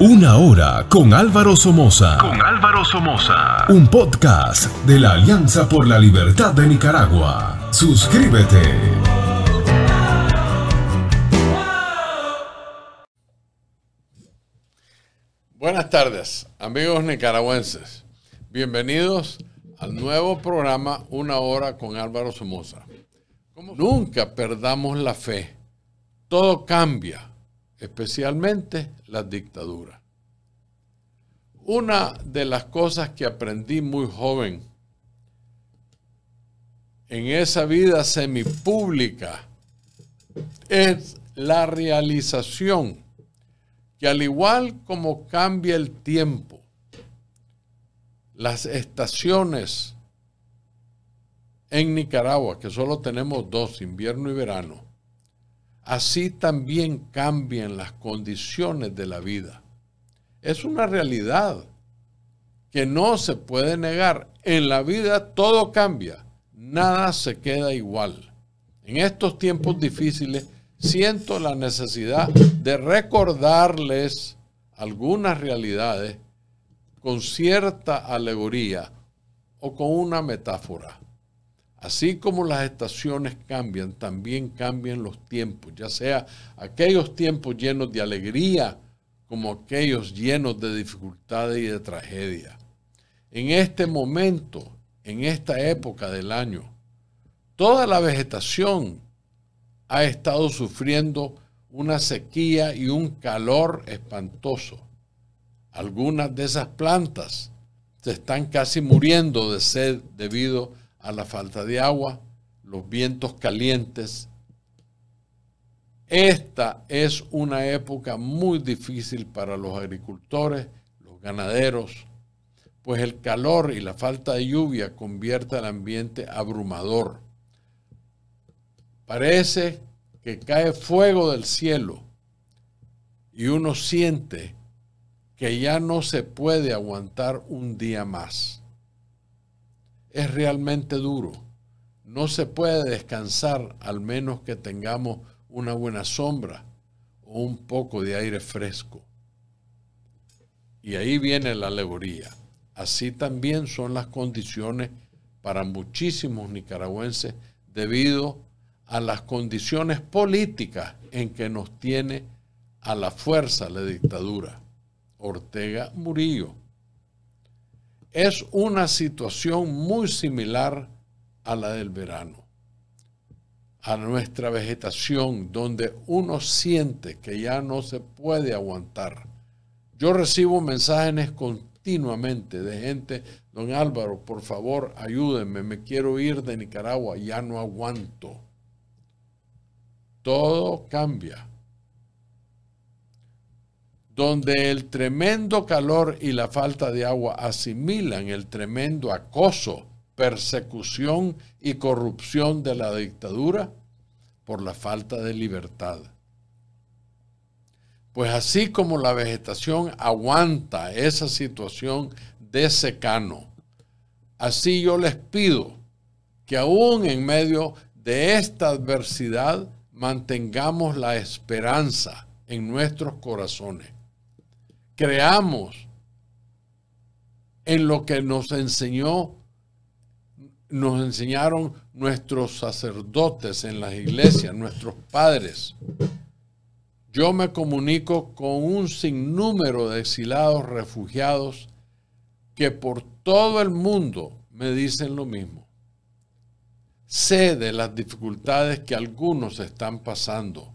Una hora con Álvaro Somoza. Con Álvaro Somoza. Un podcast de la Alianza por la Libertad de Nicaragua. Suscríbete. Buenas tardes, amigos nicaragüenses. Bienvenidos al nuevo programa Una hora con Álvaro Somoza. nunca perdamos la fe. Todo cambia especialmente las dictaduras. Una de las cosas que aprendí muy joven en esa vida semipública es la realización que al igual como cambia el tiempo, las estaciones en Nicaragua, que solo tenemos dos, invierno y verano, así también cambian las condiciones de la vida. Es una realidad que no se puede negar. En la vida todo cambia, nada se queda igual. En estos tiempos difíciles siento la necesidad de recordarles algunas realidades con cierta alegoría o con una metáfora. Así como las estaciones cambian, también cambian los tiempos, ya sea aquellos tiempos llenos de alegría como aquellos llenos de dificultades y de tragedia. En este momento, en esta época del año, toda la vegetación ha estado sufriendo una sequía y un calor espantoso. Algunas de esas plantas se están casi muriendo de sed debido a a la falta de agua, los vientos calientes. Esta es una época muy difícil para los agricultores, los ganaderos, pues el calor y la falta de lluvia convierte al ambiente abrumador. Parece que cae fuego del cielo y uno siente que ya no se puede aguantar un día más es realmente duro. No se puede descansar al menos que tengamos una buena sombra o un poco de aire fresco. Y ahí viene la alegoría. Así también son las condiciones para muchísimos nicaragüenses debido a las condiciones políticas en que nos tiene a la fuerza la dictadura. Ortega Murillo es una situación muy similar a la del verano, a nuestra vegetación, donde uno siente que ya no se puede aguantar. Yo recibo mensajes continuamente de gente, don Álvaro, por favor, ayúdenme, me quiero ir de Nicaragua, ya no aguanto. Todo cambia donde el tremendo calor y la falta de agua asimilan el tremendo acoso, persecución y corrupción de la dictadura por la falta de libertad. Pues así como la vegetación aguanta esa situación de secano, así yo les pido que aún en medio de esta adversidad mantengamos la esperanza en nuestros corazones creamos en lo que nos enseñó, nos enseñaron nuestros sacerdotes en las iglesias, nuestros padres. Yo me comunico con un sinnúmero de exilados, refugiados, que por todo el mundo me dicen lo mismo. Sé de las dificultades que algunos están pasando.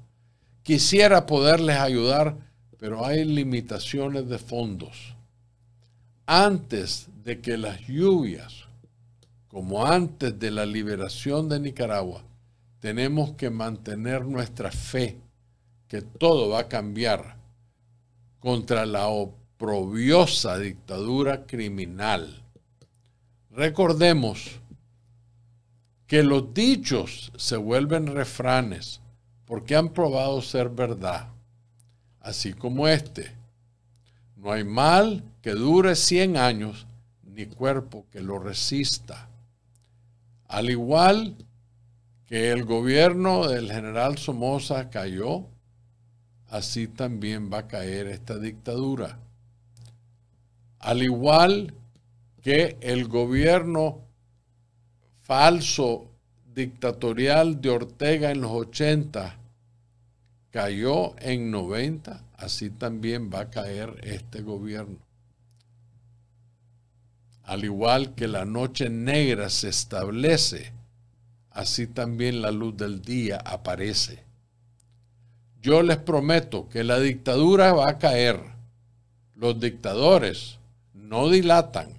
Quisiera poderles ayudar, pero hay limitaciones de fondos. Antes de que las lluvias, como antes de la liberación de Nicaragua, tenemos que mantener nuestra fe que todo va a cambiar contra la oprobiosa dictadura criminal. Recordemos que los dichos se vuelven refranes porque han probado ser verdad así como este. No hay mal que dure 100 años, ni cuerpo que lo resista. Al igual que el gobierno del general Somoza cayó, así también va a caer esta dictadura. Al igual que el gobierno falso dictatorial de Ortega en los 80 cayó en 90, así también va a caer este gobierno. Al igual que la noche negra se establece, así también la luz del día aparece. Yo les prometo que la dictadura va a caer. Los dictadores no dilatan.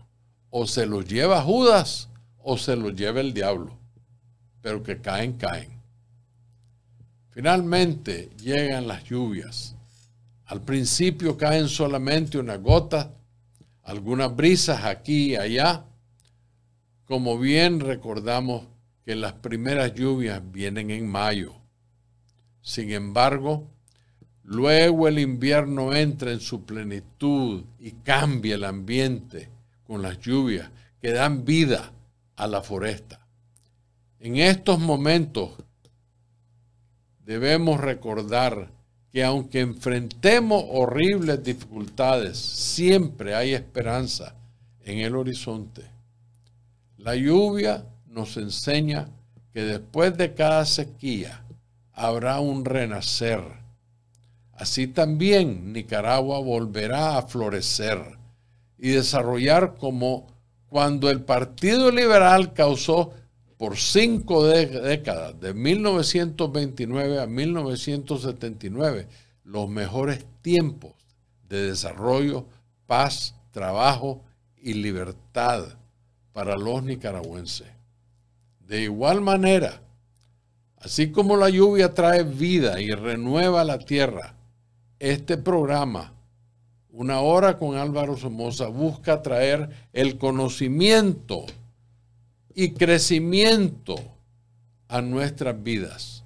O se los lleva Judas o se los lleva el diablo. Pero que caen, caen. Finalmente llegan las lluvias. Al principio caen solamente una gota, algunas brisas aquí y allá. Como bien recordamos que las primeras lluvias vienen en mayo. Sin embargo, luego el invierno entra en su plenitud y cambia el ambiente con las lluvias que dan vida a la foresta. En estos momentos debemos recordar que aunque enfrentemos horribles dificultades, siempre hay esperanza en el horizonte. La lluvia nos enseña que después de cada sequía habrá un renacer. Así también Nicaragua volverá a florecer y desarrollar como cuando el Partido Liberal causó por cinco décadas, de 1929 a 1979, los mejores tiempos de desarrollo, paz, trabajo y libertad para los nicaragüenses. De igual manera, así como la lluvia trae vida y renueva la tierra, este programa, Una hora con Álvaro Somoza, busca traer el conocimiento y crecimiento a nuestras vidas,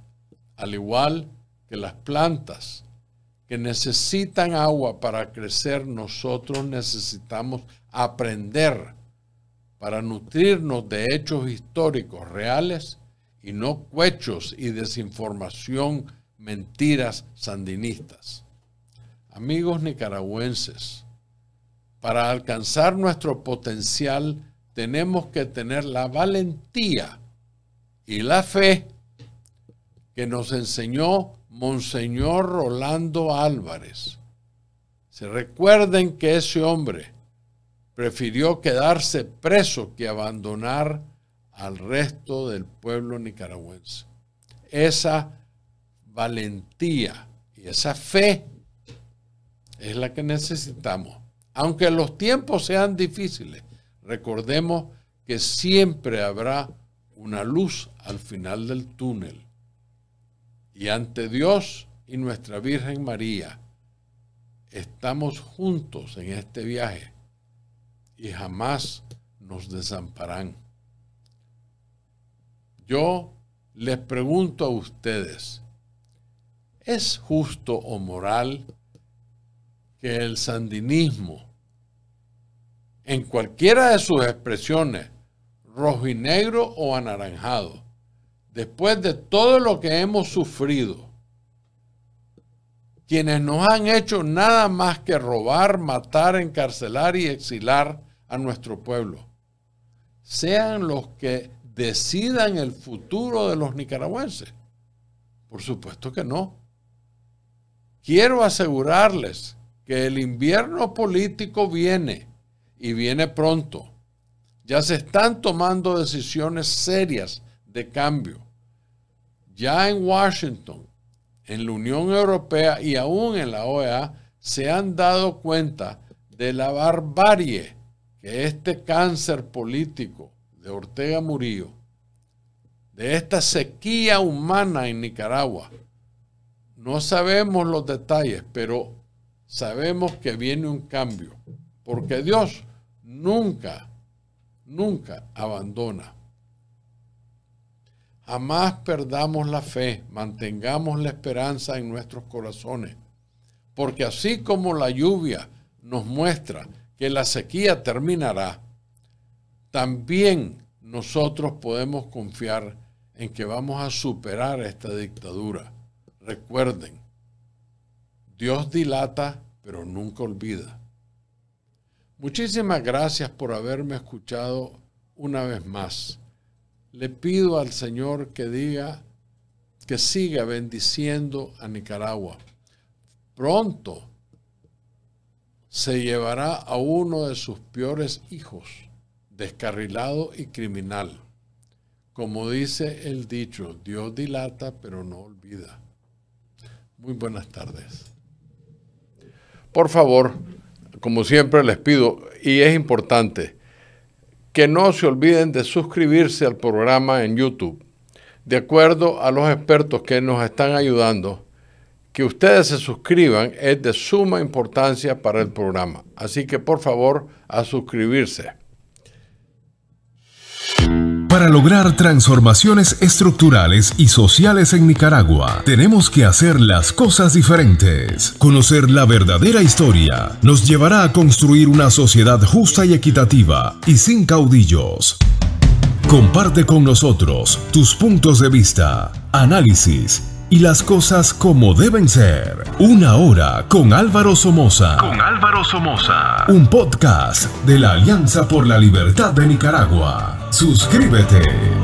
al igual que las plantas que necesitan agua para crecer, nosotros necesitamos aprender para nutrirnos de hechos históricos reales y no cuechos y desinformación, mentiras sandinistas. Amigos nicaragüenses, para alcanzar nuestro potencial tenemos que tener la valentía y la fe que nos enseñó Monseñor Rolando Álvarez. Se recuerden que ese hombre prefirió quedarse preso que abandonar al resto del pueblo nicaragüense. Esa valentía y esa fe es la que necesitamos, aunque los tiempos sean difíciles Recordemos que siempre habrá una luz al final del túnel. Y ante Dios y nuestra Virgen María, estamos juntos en este viaje y jamás nos desamparán. Yo les pregunto a ustedes, ¿es justo o moral que el sandinismo en cualquiera de sus expresiones, rojo y negro o anaranjado, después de todo lo que hemos sufrido, quienes nos han hecho nada más que robar, matar, encarcelar y exilar a nuestro pueblo, sean los que decidan el futuro de los nicaragüenses. Por supuesto que no. Quiero asegurarles que el invierno político viene y viene pronto. Ya se están tomando decisiones serias de cambio. Ya en Washington, en la Unión Europea y aún en la OEA se han dado cuenta de la barbarie que este cáncer político de Ortega Murillo, de esta sequía humana en Nicaragua, no sabemos los detalles, pero sabemos que viene un cambio, porque Dios nunca, nunca abandona. Jamás perdamos la fe, mantengamos la esperanza en nuestros corazones, porque así como la lluvia nos muestra que la sequía terminará, también nosotros podemos confiar en que vamos a superar esta dictadura. Recuerden, Dios dilata, pero nunca olvida. Muchísimas gracias por haberme escuchado una vez más. Le pido al Señor que diga, que siga bendiciendo a Nicaragua. Pronto se llevará a uno de sus peores hijos, descarrilado y criminal. Como dice el dicho, Dios dilata pero no olvida. Muy buenas tardes. Por favor, como siempre les pido, y es importante, que no se olviden de suscribirse al programa en YouTube. De acuerdo a los expertos que nos están ayudando, que ustedes se suscriban es de suma importancia para el programa. Así que por favor, a suscribirse. Para lograr transformaciones estructurales y sociales en Nicaragua, tenemos que hacer las cosas diferentes. Conocer la verdadera historia nos llevará a construir una sociedad justa y equitativa y sin caudillos. Comparte con nosotros tus puntos de vista, análisis y las cosas como deben ser. Una hora con Álvaro Somoza. Con Álvaro Somoza. Un podcast de la Alianza por la Libertad de Nicaragua. Suscríbete.